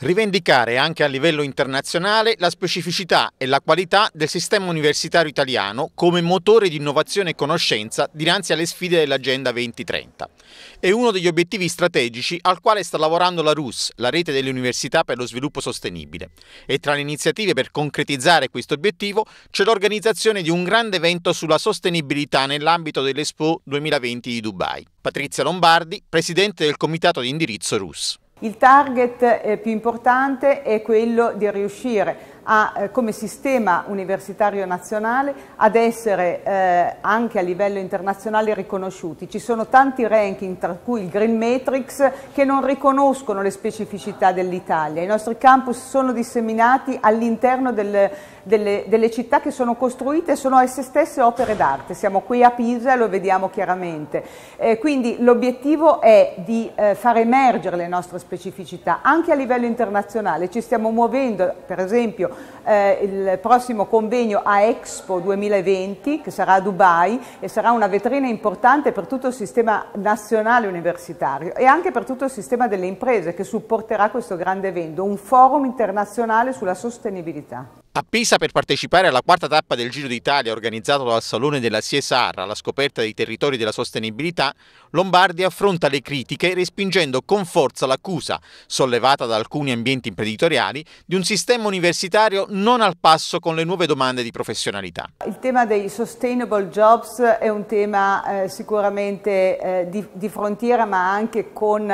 Rivendicare anche a livello internazionale la specificità e la qualità del sistema universitario italiano come motore di innovazione e conoscenza dinanzi alle sfide dell'Agenda 2030. È uno degli obiettivi strategici al quale sta lavorando la RUS, la rete delle università per lo sviluppo sostenibile. E tra le iniziative per concretizzare questo obiettivo c'è l'organizzazione di un grande evento sulla sostenibilità nell'ambito dell'Expo 2020 di Dubai. Patrizia Lombardi, presidente del comitato di indirizzo RUS. Il target eh, più importante è quello di riuscire a, eh, come sistema universitario nazionale ad essere eh, anche a livello internazionale riconosciuti. Ci sono tanti ranking, tra cui il Green Matrix, che non riconoscono le specificità dell'Italia. I nostri campus sono disseminati all'interno del, delle, delle, città che sono costruite, e sono esse stesse opere d'arte. Siamo qui a Pisa e lo vediamo chiaramente. Eh, quindi l'obiettivo è di eh, far emergere le nostre specificità anche a livello internazionale. Ci stiamo muovendo, per esempio, eh, il prossimo convegno a Expo 2020 che sarà a Dubai e sarà una vetrina importante per tutto il sistema nazionale universitario e anche per tutto il sistema delle imprese che supporterà questo grande evento, un forum internazionale sulla sostenibilità. A Pisa per partecipare alla quarta tappa del Giro d'Italia organizzato dal Salone della CSR alla scoperta dei territori della sostenibilità, Lombardi affronta le critiche respingendo con forza l'accusa, sollevata da alcuni ambienti imprenditoriali, di un sistema universitario non al passo con le nuove domande di professionalità. Il tema dei sustainable jobs è un tema eh, sicuramente eh, di, di, frontiera ma anche con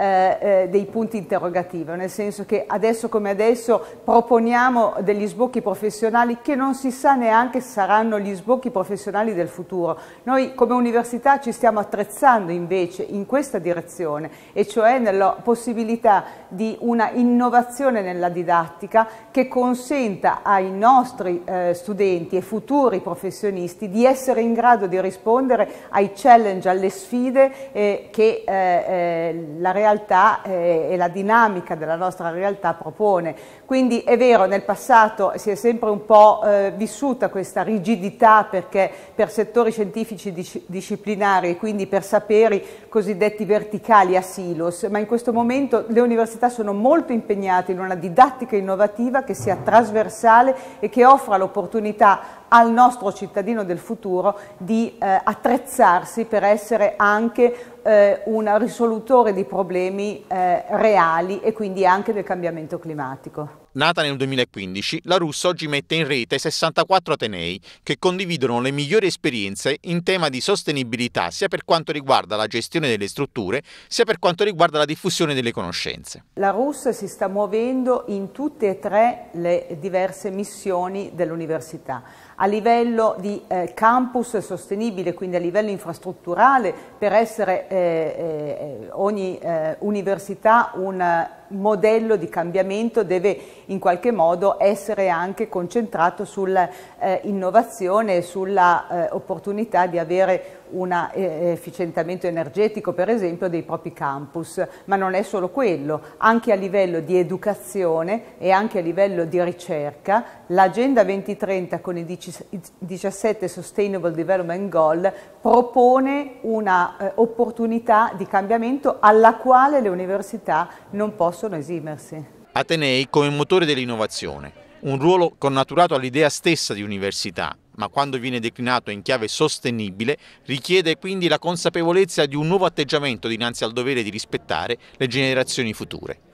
eh, eh, dei punti interrogativi, nel senso che adesso come adesso proponiamo degli sbocchi professionali che non si sa neanche se saranno gli sbocchi professionali del futuro. Noi come università ci stiamo attrezzando invece in questa direzione, e cioè nella possibilità di una innovazione nella didattica che consenta ai nostri eh, studenti e futuri professionisti di essere in grado di rispondere ai challenge, alle sfide eh, che eh, eh, la realtà realtà eh, e la dinamica della nostra realtà propone. Quindi è vero, nel passato si è sempre un po' eh, vissuta questa rigidità perché per settori scientifici dis disciplinari e quindi per saperi cosiddetti verticali a silos, ma in questo momento le università sono molto impegnate in una didattica innovativa che sia trasversale e che offra l'opportunità al nostro cittadino del futuro di eh, attrezzarsi per essere anche eh, un risolutore di problemi eh, reali e quindi anche del cambiamento climatico. Nata nel 2015, la Russa oggi mette in rete 64 Atenei che condividono le migliori esperienze in tema di sostenibilità sia per quanto riguarda la gestione delle strutture sia per quanto riguarda la diffusione delle conoscenze. La Russia si sta muovendo in tutte e tre le diverse missioni dell'università a livello di eh, campus sostenibile, quindi a livello infrastrutturale, per essere eh, eh, eh ogni eh, università un modello di cambiamento deve in qualche modo essere anche concentrato sull'innovazione eh, e sulla eh, opportunità di avere un eh, efficientamento energetico per esempio dei propri campus, ma non è solo quello, anche a livello di educazione e anche a livello di ricerca, l'Agenda 2030 con i 17 Sustainable Development Goal propone un'opportunità eh, di cambiamento alla quale le università non possono possono esimersi. Atenei come motore dell'innovazione, un ruolo connaturato all'idea stessa di università, ma quando viene declinato in chiave sostenibile richiede quindi la consapevolezza di un nuovo atteggiamento dinanzi al dovere di rispettare le generazioni future.